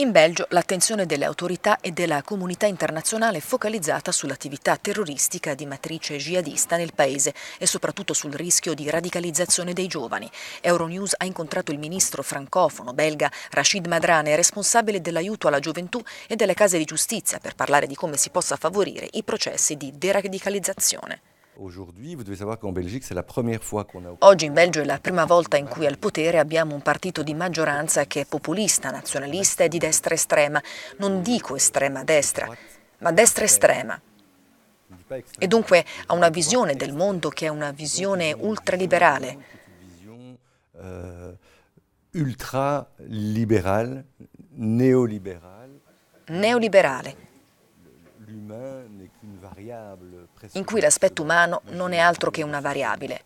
In Belgio l'attenzione delle autorità e della comunità internazionale è focalizzata sull'attività terroristica di matrice jihadista nel paese e soprattutto sul rischio di radicalizzazione dei giovani. Euronews ha incontrato il ministro francofono belga Rashid Madrane, responsabile dell'aiuto alla gioventù e delle case di giustizia, per parlare di come si possa favorire i processi di deradicalizzazione. Oggi in Belgio è la prima volta in cui al potere abbiamo un partito di maggioranza che è populista, nazionalista e di destra estrema. Non dico estrema destra, ma destra estrema. E dunque ha una visione del mondo che è una visione ultraliberale. Euh, ultraliberale, neoliberale. Neoliberale in cui l'aspetto umano non è altro che una variabile.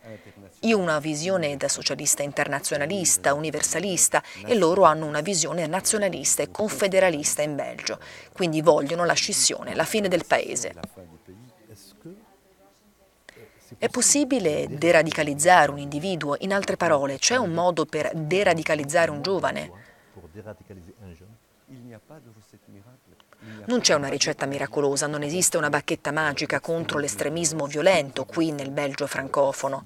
Io ho una visione da socialista internazionalista, universalista e loro hanno una visione nazionalista e confederalista in Belgio, quindi vogliono la scissione, la fine del paese. È possibile deradicalizzare un individuo? In altre parole, c'è un modo per deradicalizzare un giovane? Non c'è una ricetta miracolosa, non esiste una bacchetta magica contro l'estremismo violento qui nel Belgio francofono.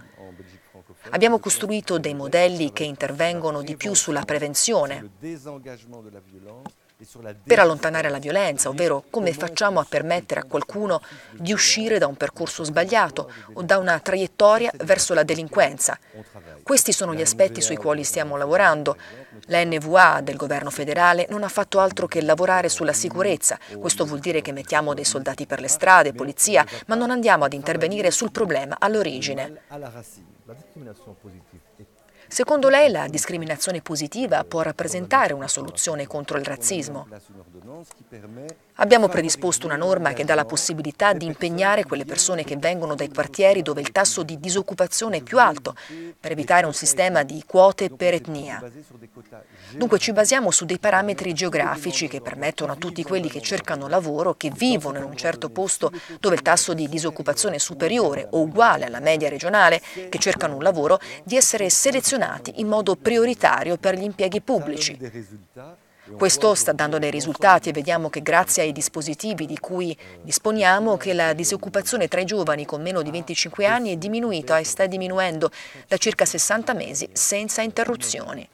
Abbiamo costruito dei modelli che intervengono di più sulla prevenzione per allontanare la violenza, ovvero come facciamo a permettere a qualcuno di uscire da un percorso sbagliato o da una traiettoria verso la delinquenza. Questi sono gli aspetti sui quali stiamo lavorando. La NVA del governo federale non ha fatto altro che lavorare sulla sicurezza. Questo vuol dire che mettiamo dei soldati per le strade, polizia, ma non andiamo ad intervenire sul problema all'origine. Secondo lei la discriminazione positiva può rappresentare una soluzione contro il razzismo? Abbiamo predisposto una norma che dà la possibilità di impegnare quelle persone che vengono dai quartieri dove il tasso di disoccupazione è più alto per evitare un sistema di quote per etnia. Dunque ci basiamo su dei parametri geografici che permettono a tutti quelli che cercano lavoro, che vivono in un certo posto dove il tasso di disoccupazione è superiore o uguale alla media regionale, che cercano un lavoro, di essere selezionati selezionati in modo prioritario per gli impieghi pubblici. Questo sta dando dei risultati e vediamo che grazie ai dispositivi di cui disponiamo che la disoccupazione tra i giovani con meno di 25 anni è diminuita e sta diminuendo da circa 60 mesi senza interruzioni.